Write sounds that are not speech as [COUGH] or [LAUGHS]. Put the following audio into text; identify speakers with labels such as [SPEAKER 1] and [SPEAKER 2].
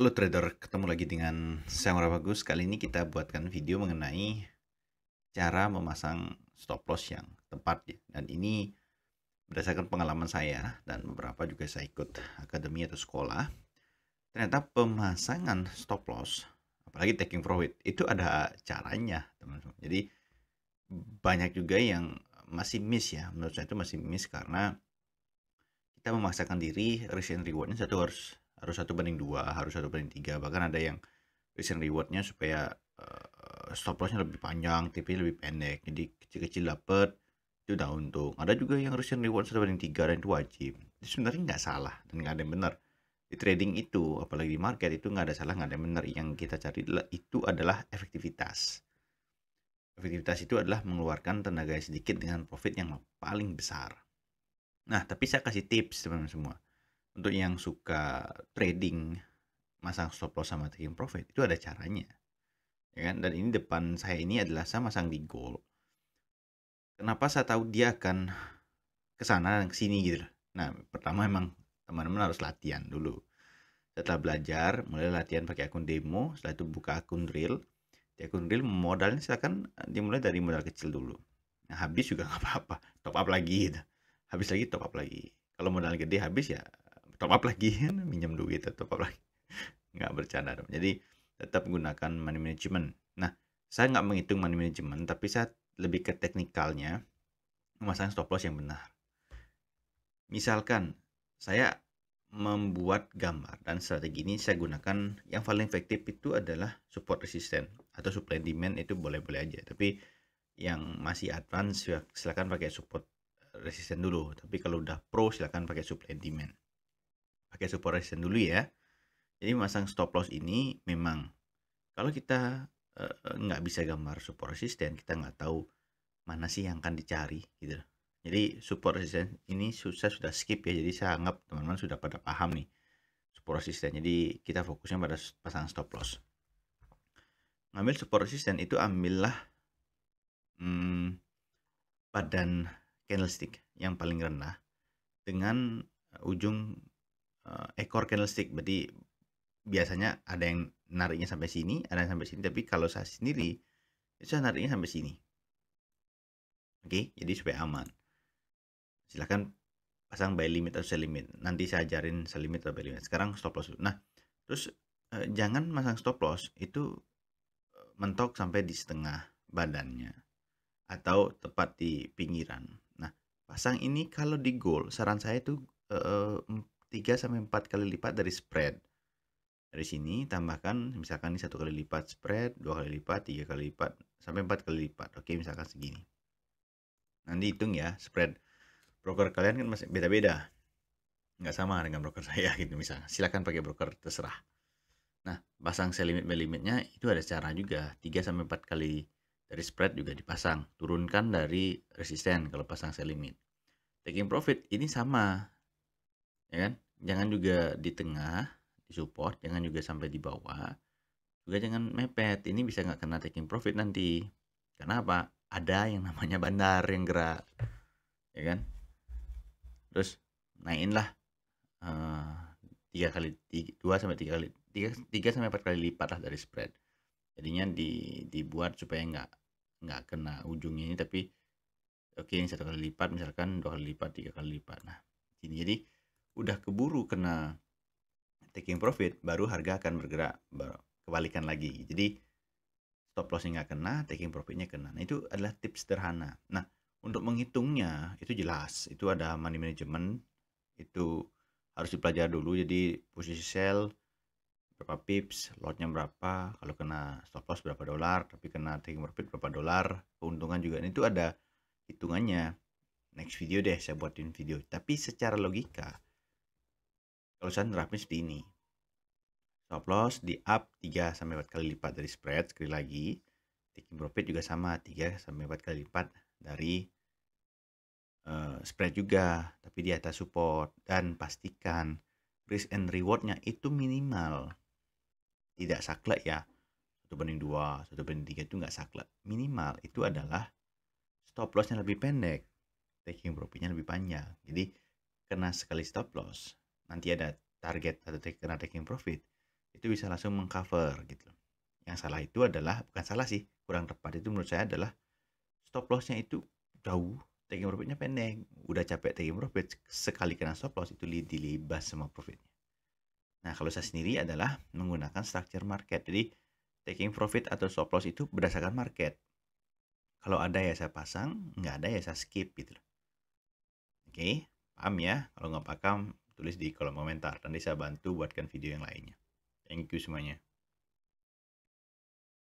[SPEAKER 1] Halo trader, ketemu lagi dengan saya Murah Bagus. Kali ini kita buatkan video mengenai cara memasang stop loss yang tepat ya. Dan ini berdasarkan pengalaman saya dan beberapa juga saya ikut akademi atau sekolah. Ternyata pemasangan stop loss, apalagi taking profit, itu ada caranya, teman-teman. Jadi banyak juga yang masih miss ya. Menurut saya itu masih miss karena kita memaksakan diri risk and rewardnya satu harus harus satu banding dua harus satu banding tiga bahkan ada yang risk and rewardnya supaya uh, stop lossnya lebih panjang TP lebih pendek jadi kecil-kecil dapat itu udah untung ada juga yang risk and reward satu banding tiga dan itu wajib itu sebenarnya nggak salah dan nggak ada yang benar di trading itu apalagi di market itu nggak ada salah nggak ada yang benar yang kita cari itu adalah efektivitas efektivitas itu adalah mengeluarkan tenaga sedikit dengan profit yang paling besar nah tapi saya kasih tips teman-teman semua untuk yang suka trading masang stop loss sama taking profit itu ada caranya ya kan dan ini depan saya ini adalah saya masang di gold kenapa saya tahu dia akan ke sana dan ke sini gitu nah pertama emang teman-teman harus latihan dulu setelah belajar mulai latihan pakai akun demo setelah itu buka akun real di akun real modalnya silakan eh, dimulai dari modal kecil dulu nah, habis juga [LAUGHS] nggak apa-apa top up lagi gitu habis lagi top up lagi kalau modal gede habis ya top up lagi [LAUGHS] minjem duit atau top up lagi [LAUGHS] nggak bercanda dong jadi tetap gunakan money management nah saya nggak menghitung money management tapi saya lebih ke teknikalnya memasang stop loss yang benar misalkan saya membuat gambar dan strategi ini saya gunakan yang paling efektif itu adalah support resisten atau supply demand itu boleh-boleh aja tapi yang masih advance silahkan pakai support resisten dulu tapi kalau udah pro silahkan pakai supply demand pakai support resistance dulu ya. Jadi masang stop loss ini memang kalau kita eh, nggak uh, bisa gambar support resistance, kita nggak tahu mana sih yang akan dicari gitu. Jadi support resistance ini susah sudah skip ya. Jadi saya anggap teman-teman sudah pada paham nih support resistance. Jadi kita fokusnya pada pasang stop loss. Ngambil support resistance itu ambillah hmm, badan candlestick yang paling rendah dengan ujung uh, ekor candlestick berarti biasanya ada yang nariknya sampai sini ada yang sampai sini tapi kalau saya sendiri itu saya nariknya sampai sini oke okay? jadi supaya aman silahkan pasang buy limit atau sell limit nanti saya ajarin sell limit atau buy limit sekarang stop loss nah terus eh, jangan masang stop loss itu eh, mentok sampai di setengah badannya atau tepat di pinggiran nah pasang ini kalau di goal saran saya itu eh, 3 sampai 4 kali lipat dari spread. Dari sini tambahkan misalkan ini 1 kali lipat spread, 2 kali lipat, 3 kali lipat, sampai 4 kali lipat. Oke, misalkan segini. Nanti hitung ya spread. Broker kalian kan masih beda-beda. Nggak sama dengan broker [LAUGHS] saya gitu misalnya. silakan pakai broker terserah. Nah, pasang sell limit by limitnya itu ada cara juga. 3 sampai 4 kali dari spread juga dipasang. Turunkan dari resisten kalau pasang sell limit. Taking profit ini sama ya kan jangan juga di tengah di support jangan juga sampai di bawah juga jangan mepet ini bisa nggak kena taking profit nanti karena apa ada yang namanya bandar yang gerak ya kan terus naikin lah eh, tiga uh, kali dua sampai tiga kali tiga tiga sampai empat kali lipat lah dari spread jadinya di, dibuat supaya nggak nggak kena ujungnya ini tapi oke okay, satu kali lipat misalkan dua kali lipat tiga kali lipat nah ini jadi udah keburu kena taking profit, baru harga akan bergerak kebalikan lagi. Jadi stop lossnya nggak kena, taking profitnya kena. Nah itu adalah tips sederhana. Nah untuk menghitungnya itu jelas, itu ada money management, itu harus dipelajari dulu. Jadi posisi sell berapa pips, lotnya berapa, kalau kena stop loss berapa dolar, tapi kena taking profit berapa dolar, keuntungan juga. Ini nah, itu ada hitungannya. Next video deh saya buatin video. Tapi secara logika kalau saya nerapin seperti ini stop loss di up 3 sampai 4 kali lipat dari spread sekali lagi taking profit juga sama 3 sampai 4 kali lipat dari uh, spread juga tapi di atas support dan pastikan risk and rewardnya itu minimal tidak saklek ya satu banding dua satu banding tiga itu nggak saklek minimal itu adalah stop lossnya lebih pendek taking profitnya lebih panjang jadi kena sekali stop loss nanti ada target atau kena taking profit itu bisa langsung mengcover gitu yang salah itu adalah bukan salah sih kurang tepat itu menurut saya adalah stop lossnya itu jauh taking profitnya pendek udah capek taking profit sekali kena stop loss itu dilibas semua profitnya nah kalau saya sendiri adalah menggunakan structure market jadi taking profit atau stop loss itu berdasarkan market kalau ada ya saya pasang nggak ada ya saya skip gitu oke okay, paham ya kalau nggak paham tulis di kolom komentar. Nanti saya bantu buatkan video yang lainnya. Thank you semuanya.